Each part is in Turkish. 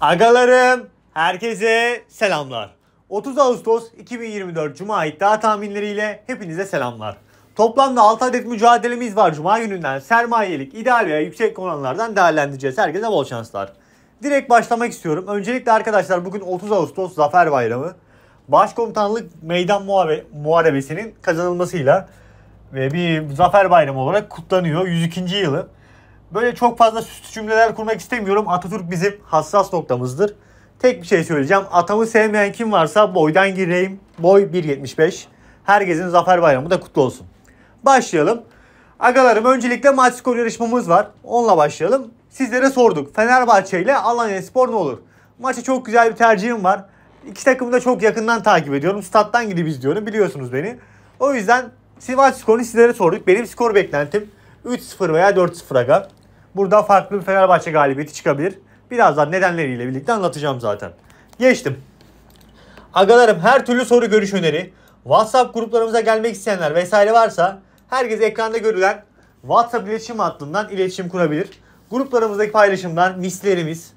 Agalarım, herkese selamlar. 30 Ağustos 2024 Cuma iddia tahminleriyle hepinize selamlar. Toplamda 6 adet mücadelemiz var Cuma gününden. Sermayelik, ideal veya yüksek konanlardan değerlendireceğiz. Herkese bol şanslar. Direkt başlamak istiyorum. Öncelikle arkadaşlar bugün 30 Ağustos Zafer Bayramı. Başkomutanlık Meydan Muhare Muharebesi'nin kazanılmasıyla ve bir Zafer Bayramı olarak kutlanıyor. 102. yılı. Böyle çok fazla süslü cümleler kurmak istemiyorum. Atatürk bizim hassas noktamızdır. Tek bir şey söyleyeceğim. Atamı sevmeyen kim varsa boydan gireyim. Boy 1.75. Herkesin Zafer Bayramı da kutlu olsun. Başlayalım. Agalarım öncelikle maç skor yarışmamız var. Onunla başlayalım. Sizlere sorduk. Fenerbahçe ile Alanya Spor ne olur? Maça çok güzel bir tercihim var. İki takımı da çok yakından takip ediyorum. Stat'tan gidip izliyorum. Biliyorsunuz beni. O yüzden Sivas skorunu sizlere sorduk. Benim skor beklentim 3-0 veya 4-0 aga. Burada farklı bir Fenerbahçe galibiyeti çıkabilir. Birazdan nedenleriyle birlikte anlatacağım zaten. Geçtim. Agalarım her türlü soru görüş öneri, WhatsApp gruplarımıza gelmek isteyenler vesaire varsa herkes ekranda görülen WhatsApp iletişim hattından iletişim kurabilir. Gruplarımızdaki paylaşımlar, mislerimiz,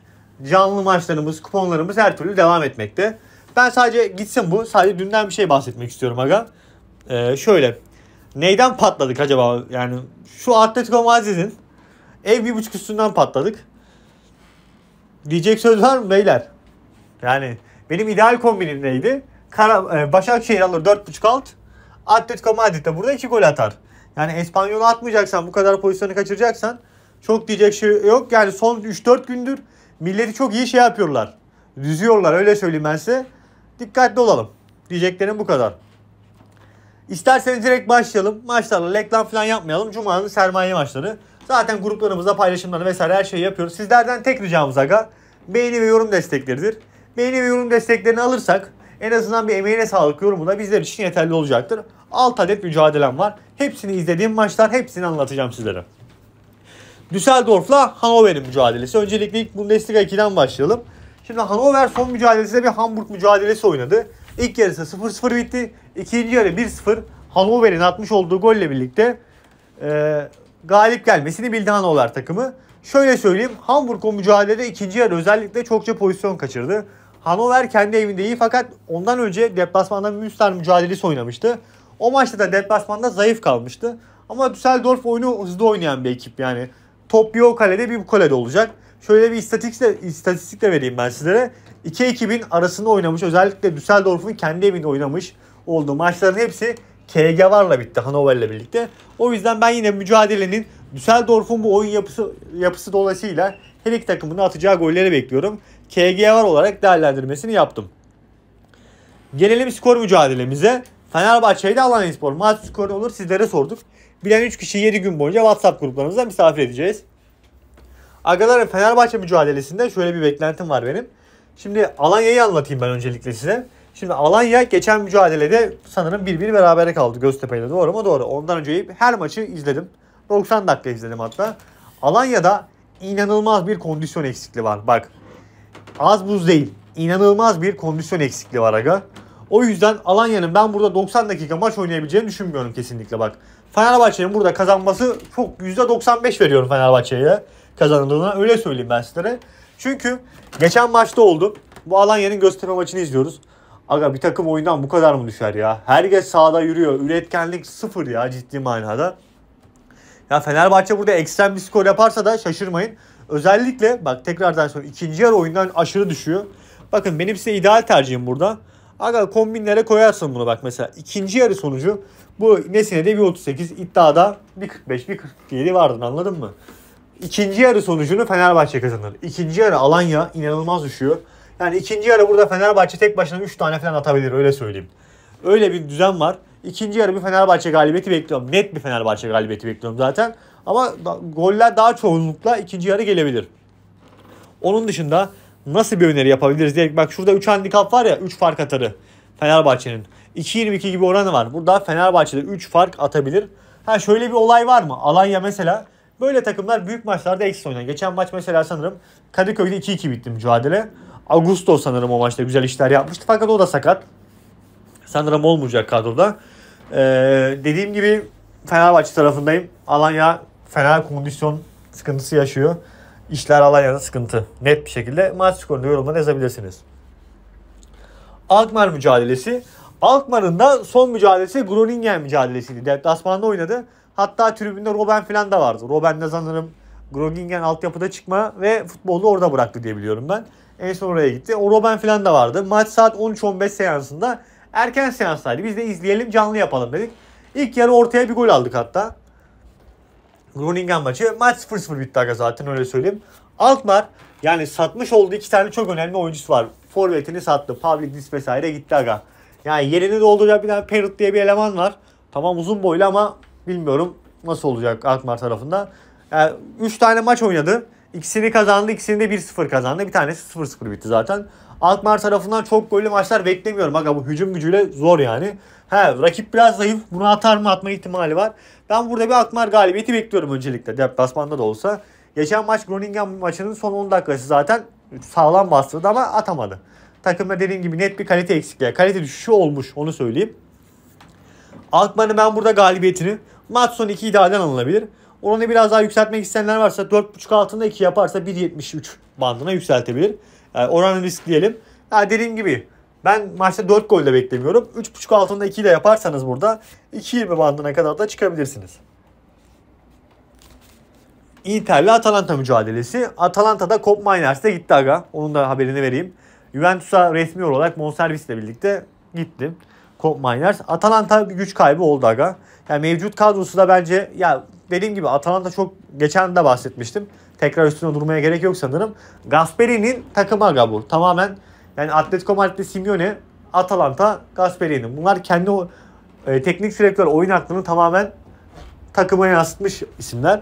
canlı maçlarımız, kuponlarımız her türlü devam etmekte. Ben sadece gitsin bu. Sadece dünden bir şey bahsetmek istiyorum aga. Ee, şöyle. Neyden patladık acaba? Yani şu Atletico Madrid'in Ev bir buçuk üstünden patladık. Diyecek söz var mı beyler? Yani benim ideal kombinim neydi? Kara, e, Başakşehir alır 4.5 alt. Atletico Madrid de burada 2 gol atar. Yani Espanyol'u atmayacaksan, bu kadar pozisyonu kaçıracaksan çok diyecek şey yok. Yani son 3-4 gündür milleti çok iyi şey yapıyorlar. Düzüyorlar öyle söyleyeyim ben size. Dikkatli olalım. Diyeceklerim bu kadar. İsterseniz direkt başlayalım. Maçlarla reklam falan yapmayalım. Cuma'nın sermaye maçları. Zaten gruplarımızda paylaşımları vesaire her şeyi yapıyoruz. Sizlerden tek ricamız aga beğeni ve yorum destekleridir. Beğeni ve yorum desteklerini alırsak en azından bir emeğine sağlık yorumu da bizler için yeterli olacaktır. 6 adet mücadelem var. Hepsini izlediğim maçlar hepsini anlatacağım sizlere. Düsseldorf'la Hannover'in mücadelesi. Öncelikle ilk Bundesliga 2'den başlayalım. Şimdi Hannover son mücadelesinde bir Hamburg mücadelesi oynadı. İlk yarısı 0-0 bitti. İkinci yarı 1-0 Hannover'in atmış olduğu golle birlikte e, galip gelmesini bildi Hanover takımı. Şöyle söyleyeyim Hamburg o mücadelede ikinci yarı özellikle çokça pozisyon kaçırdı. Hanover kendi evinde iyi fakat ondan önce deplasmanda Münster mücadelesi oynamıştı. O maçta da deplasmanda zayıf kalmıştı. Ama Düsseldorf oyunu hızlı oynayan bir ekip yani. Top bir o kalede bir bu kalede olacak. Şöyle bir istatistikle, istatistikle vereyim ben sizlere. İki ekibin arasında oynamış özellikle Düsseldorf'un kendi evinde oynamış olduğu maçların hepsi KG varla bitti hanoverle birlikte. O yüzden ben yine mücadelenin Düsseldorf'un bu oyun yapısı yapısı dolayısıyla her iki takımın atacağı golleri bekliyorum. KG var olarak değerlendirmesini yaptım. Gelelim skor mücadelemize. Fenerbahçe'de alan Spor maç skoru olur sizlere sorduk. Bilen 3 kişi 7 gün boyunca WhatsApp gruplarımızda misafir edeceğiz. Arkadaşlar Fenerbahçe mücadelesinde şöyle bir beklentim var benim. Şimdi Alanya'yı anlatayım ben öncelikle size. Şimdi Alanya geçen mücadelede sanırım 1-1 berabere kaldı Göztepe ile. Doğru mu? Doğru. Ondan önce her maçı izledim. 90 dakika izledim hatta. Alanya'da inanılmaz bir kondisyon eksikliği var. Bak az buz değil. İnanılmaz bir kondisyon eksikliği var aga. O yüzden Alanya'nın ben burada 90 dakika maç oynayabileceğini düşünmüyorum kesinlikle bak. Fenerbahçe'nin burada kazanması çok %95 veriyorum Fenerbahçe'ye kazanıldığına öyle söyleyeyim ben sizlere. Çünkü geçen maçta oldu. Bu Alanya'nın gösterme maçını izliyoruz. Aga bir takım oyundan bu kadar mı düşer ya? Herkes sağda yürüyor. Üretkenlik sıfır ya ciddi manada. Ya Fenerbahçe burada ekstrem bir skor yaparsa da şaşırmayın. Özellikle bak tekrardan sonra ikinci yarı oyundan aşırı düşüyor. Bakın benim size ideal tercihim burada. Aga kombinlere koyarsın bunu bak mesela. ikinci yarı sonucu bu nesine de bir 38 iddiada bir 45 bir 47 vardı anladın mı? İkinci yarı sonucunu Fenerbahçe kazanır. İkinci yarı Alanya inanılmaz düşüyor. Yani ikinci yarı burada Fenerbahçe tek başına 3 tane falan atabilir öyle söyleyeyim. Öyle bir düzen var. İkinci yarı bir Fenerbahçe galibiyeti bekliyorum. Net bir Fenerbahçe galibiyeti bekliyorum zaten. Ama da, goller daha çoğunlukla ikinci yarı gelebilir. Onun dışında nasıl bir öneri yapabiliriz diye bak şurada 3 handikap var ya 3 fark atarı Fenerbahçe'nin. 2.22 gibi oranı var. Burada Fenerbahçe'de 3 fark atabilir. Ha şöyle bir olay var mı? Alanya mesela böyle takımlar büyük maçlarda eksi oynar. Geçen maç mesela sanırım Kadıköy'de 2-2 bitti mücadele. Augusto sanırım o maçta güzel işler yapmıştı. Fakat o da sakat. Sanırım olmayacak kadroda. Ee, dediğim gibi Fenerbahçe tarafındayım. Alanya fena kondisyon sıkıntısı yaşıyor. İşler Alanya'da sıkıntı. Net bir şekilde maç skorunu yorumlara yazabilirsiniz. Alkmaar mücadelesi. Alkmaar'ın da son mücadelesi Groningen mücadelesiydi. Deplasmanda oynadı. Hatta tribünde Robben falan da vardı. Robben de sanırım Grogingen altyapıda çıkma ve futbolu orada bıraktı diye biliyorum ben. En son oraya gitti. O Robben falan da vardı. Maç saat 13-15 seansında erken seanstaydı. Biz de izleyelim canlı yapalım dedik. İlk yarı ortaya bir gol aldık hatta. Groningen maçı. Maç 0-0 bitti aga zaten öyle söyleyeyim. Altmar yani satmış olduğu iki tane çok önemli oyuncusu var. Forvetini sattı. Pavlidis vesaire gitti aga. Yani yerini dolduracak bir tane Parrot diye bir eleman var. Tamam uzun boylu ama bilmiyorum nasıl olacak Altmar tarafında. Yani 3 tane maç oynadı. İkisini kazandı. İkisini de 1-0 kazandı. Bir tanesi 0-0 bitti zaten. Alkmaar tarafından çok gollü maçlar beklemiyorum. Aga bu hücum gücüyle zor yani. He, rakip biraz zayıf. Bunu atar mı atma ihtimali var. Ben burada bir Alkmaar galibiyeti bekliyorum öncelikle. Deplasmanda da olsa. Geçen maç Groningen maçının son 10 dakikası zaten sağlam bastırdı ama atamadı. Takımda dediğim gibi net bir kalite eksikliği. Kalite düşüşü olmuş onu söyleyeyim. Alkmaar'ın ben burada galibiyetini maç son 2 idareden alınabilir. Oranı biraz daha yükseltmek isteyenler varsa 4.5 altında 2 yaparsa 1.73 bandına yükseltebilir. Yani oranı riskleyelim. Yani dediğim gibi ben maçta 4 gol de beklemiyorum. 3.5 altında 2 ile yaparsanız burada 2.20 bandına kadar da çıkabilirsiniz. Inter Inter'le Atalanta mücadelesi. Atalanta'da Cop Miners'e gitti aga. Onun da haberini vereyim. Juventus'a resmi olarak Monservis ile birlikte gitti. Cop Miners. Atalanta bir güç kaybı oldu aga. Yani mevcut kadrosu da bence ya dediğim gibi Atalanta çok geçen de bahsetmiştim. Tekrar üstüne durmaya gerek yok sanırım. Gasperi'nin takımı aga bu. Tamamen yani Atletico Madrid'de Simeone, Atalanta, Gasperi'nin. Bunlar kendi o, e, teknik direktör oyun aklını tamamen takıma yansıtmış isimler.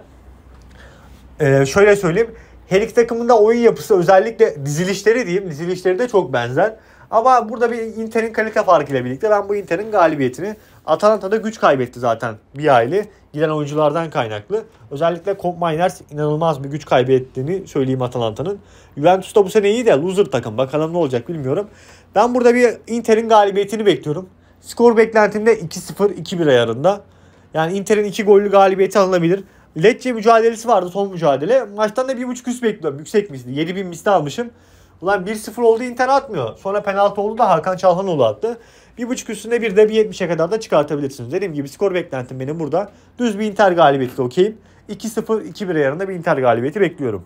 E, şöyle söyleyeyim. Her iki takımın da oyun yapısı özellikle dizilişleri diyeyim. Dizilişleri de çok benzer. Ama burada bir Inter'in kalite farkıyla birlikte ben bu Inter'in galibiyetini Atalanta'da güç kaybetti zaten bir aile. Giden oyunculardan kaynaklı. Özellikle Cobb Miners inanılmaz bir güç kaybettiğini söyleyeyim Atalanta'nın. Juventus da bu sene iyi de loser takım. Bakalım ne olacak bilmiyorum. Ben burada bir Inter'in galibiyetini bekliyorum. Skor beklentimde 2-0-2-1 ayarında. Yani Inter'in 2 gollü galibiyeti alınabilir. Lecce mücadelesi vardı son mücadele. Maçtan da 1.5 üst bekliyorum. Yüksek misli. 7000 misli almışım. Ulan 1-0 oldu Inter atmıyor. Sonra penaltı oldu da Hakan Çalhanoğlu attı. buçuk üstüne bir de bir 1.70'e kadar da çıkartabilirsiniz. Dediğim gibi skor beklentim benim burada. Düz bir Inter galibiyeti de okeyim. 2-0, 2-1'e yarında bir Inter galibiyeti bekliyorum.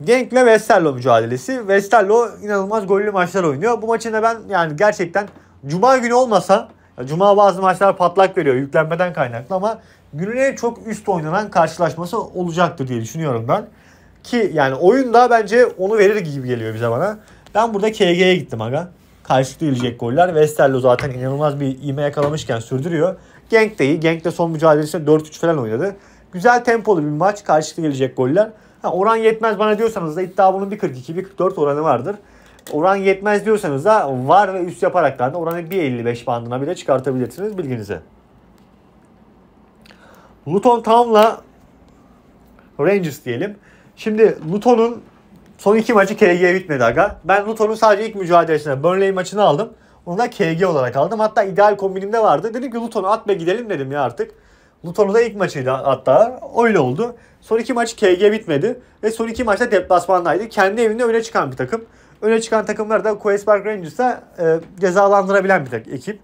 ve Westerlo mücadelesi. Westerlo inanılmaz gollü maçlar oynuyor. Bu maçında ben yani gerçekten Cuma günü olmasa Cuma bazı maçlar patlak veriyor yüklenmeden kaynaklı ama günün en çok üst oynanan karşılaşması olacaktır diye düşünüyorum ben. Ki yani oyun da bence onu verir gibi geliyor bize bana. Ben burada KG'ye gittim aga. Karşılıklı gelecek goller. Westerlo zaten inanılmaz bir ivme yakalamışken sürdürüyor. Genk de iyi. Genk de son mücadelesinde 4-3 falan oynadı. Güzel tempolu bir maç. Karşılıklı gelecek goller. Ha, oran yetmez bana diyorsanız da iddia bunun bir 42, bir 44 oranı vardır. Oran yetmez diyorsanız da var ve üst yaparaktan da oranı 55 bandına bile çıkartabilirsiniz bilginize. Luton Town'la Rangers diyelim. Şimdi Luton'un son iki maçı KG bitmedi aga. Ben Luton'un sadece ilk mücadelesine Burnley maçını aldım. Onu da KG olarak aldım. Hatta ideal kombinimde vardı. Dedim ki Luton'u at be gidelim dedim ya artık. Luton'u da ilk maçıydı hatta. Öyle oldu. Son iki maçı KG bitmedi. Ve son iki maçta deplasmandaydı. Kendi evinde öne çıkan bir takım. Öne çıkan takımlar da Queen's Park Rangers'a e, cezalandırabilen bir takım, ekip.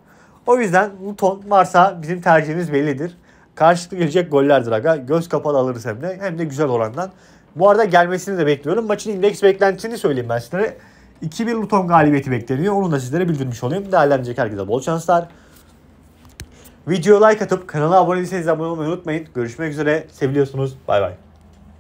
O yüzden Luton varsa bizim tercihimiz bellidir. Karşılıklı gelecek gollerdir aga. Göz kapalı alırız hem de. Hem de güzel orandan. Bu arada gelmesini de bekliyorum. Maçın indeks beklentisini söyleyeyim ben sizlere. 2-1 Luton galibiyeti bekleniyor. Onu da sizlere bildirmiş olayım. Değerlenecek herkese bol şanslar. Videoya like atıp kanala abone değilseniz abone olmayı unutmayın. Görüşmek üzere. Seviliyorsunuz. Bay bay.